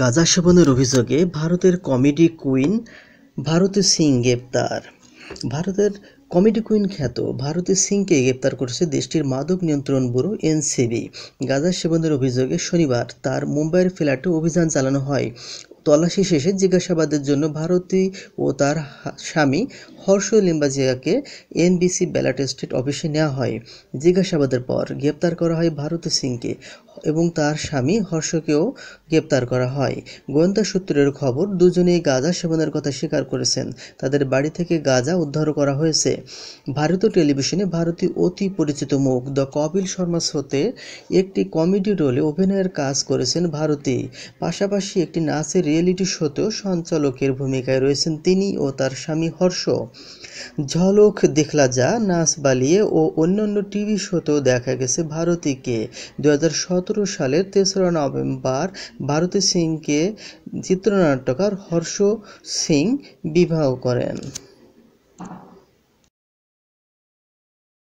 গাঁজা সেবনের অভিযোগে ভারতের কমেডি কুইন ভারতী সিং গ্রেপ্তার ভারতের কমেডি কুইন খ্যাত ভারতী সিংকে গ্রেপ্তার করেছে দেশটির মাদক নিয়ন্ত্রণ ব্যুরো এনসিবি গাঁজা সেবনের অভিযোগে শনিবার তার মুম্বাইয়ের ফ্ল্যাটে অভিযান চালানো হয় তল্লাশি শেষে জিজ্ঞাসাবাদের জন্য ভারতী ও তার স্বামী হর্ষ লিম্বাজিয়াকে এনবিসি ব্যালাটে স্টেট অফিসে নেওয়া হয় জিজ্ঞাসাবাদের পর গ্রেপ্তার করা হয় ভারত সিংকে এবং তার স্বামী হর্ষকেও গ্রেপ্তার করা হয় গোয়েন্দা সূত্রের খবর দুজনেই গাঁজা সেবনের কথা স্বীকার করেছেন তাদের বাড়ি থেকে গাঁজা উদ্ধার করা হয়েছে ভারতীয় টেলিভিশনে ভারতীয় অতি পরিচিত মুখ দ্য কপিল শর্মা শোতে একটি কমেডি রোলে অভিনয়ের কাজ করেছেন ভারতী পাশাপাশি একটি নাচের রিয়েলিটি শোতেও সঞ্চালকের ভূমিকায় রয়েছেন তিনি ও তার স্বামী হর্ষ ঝলক দেখলা যা নাচ বালিয়ে ও অন্যান্য টিভি শোতেও দেখা গেছে ভারতীকে দু সালের তেসরা নভেম্বর ভারতী সিংকে চিত্রনাট্যকার হর্ষ সিং বিবাহ করেন